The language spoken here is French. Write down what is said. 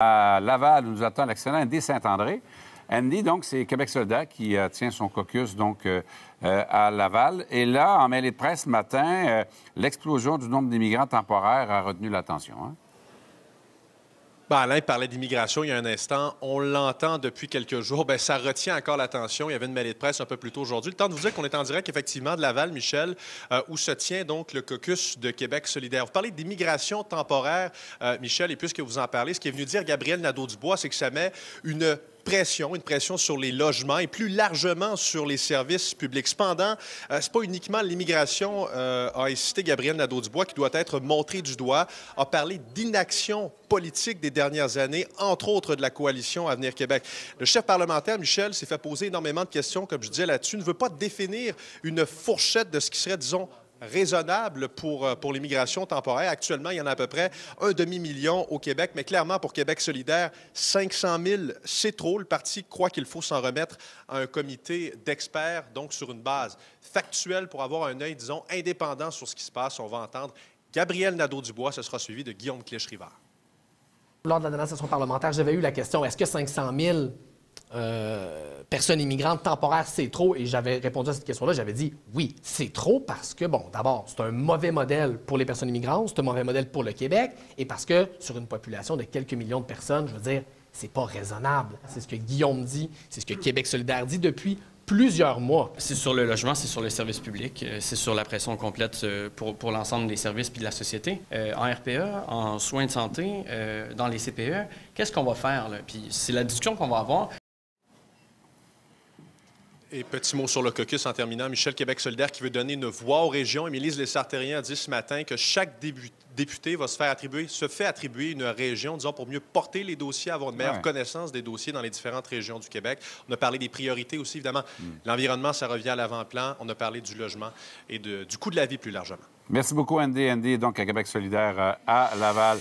à Laval, nous attend l'excellent Andy Saint-André. Andy, donc, c'est Québec Soldat qui euh, tient son caucus, donc, euh, euh, à Laval. Et là, en mêlée de presse ce matin, l'explosion du nombre d'immigrants temporaires a retenu l'attention. Hein. Ben, Alain parlait d'immigration il y a un instant. On l'entend depuis quelques jours. Ben, ça retient encore l'attention. Il y avait une mêlée de presse un peu plus tôt aujourd'hui. Le temps de vous dire qu'on est en direct, effectivement, de Laval, Michel, euh, où se tient donc le caucus de Québec solidaire. Vous parlez d'immigration temporaire, euh, Michel, et puisque vous en parlez, ce qui est venu dire Gabriel Nadeau-Dubois, c'est que ça met une pression, une pression sur les logements et plus largement sur les services publics. Cependant, euh, ce n'est pas uniquement l'immigration, euh, a incité Gabriel Nadeau-Dubois, qui doit être montré du doigt, a parlé d'inaction politique des dernières années, entre autres de la coalition Avenir Québec. Le chef parlementaire, Michel, s'est fait poser énormément de questions, comme je disais là-dessus, ne veut pas définir une fourchette de ce qui serait, disons, raisonnable pour, euh, pour l'immigration temporaire. Actuellement, il y en a à peu près un demi-million au Québec, mais clairement, pour Québec solidaire, 500 000, c'est trop. Le parti croit qu'il faut s'en remettre à un comité d'experts, donc sur une base factuelle pour avoir un œil, disons, indépendant sur ce qui se passe. On va entendre Gabriel Nadeau-Dubois, ce sera suivi de Guillaume Clich-Rivard. Lors de la dernière session parlementaire, j'avais eu la question, est-ce que 500 000 euh, personnes immigrantes temporaires, c'est trop? Et j'avais répondu à cette question-là, j'avais dit oui, c'est trop parce que, bon, d'abord, c'est un mauvais modèle pour les personnes immigrantes, c'est un mauvais modèle pour le Québec, et parce que sur une population de quelques millions de personnes, je veux dire, c'est pas raisonnable. C'est ce que Guillaume dit, c'est ce que Québec solidaire dit depuis plusieurs mois. C'est sur le logement, c'est sur les services publics, euh, c'est sur la pression complète euh, pour, l'ensemble des services puis de la société. en RPE, en soins de santé, dans les CPE, qu'est-ce qu'on va faire? Là? Puis c'est la discussion qu'on va avoir. Et petit mot sur le caucus en terminant. Michel Québec solidaire qui veut donner une voix aux régions. Émilise Sartériens a dit ce matin que chaque député va se faire attribuer, se fait attribuer une région, disons, pour mieux porter les dossiers, avoir une meilleure connaissance des dossiers dans les différentes régions du Québec. On a parlé des priorités aussi, évidemment. Mm. L'environnement, ça revient à l'avant-plan. On a parlé du logement et du coût de la vie plus largement. Merci beaucoup, Andy. Andy, donc, à Québec solidaire euh, à Laval.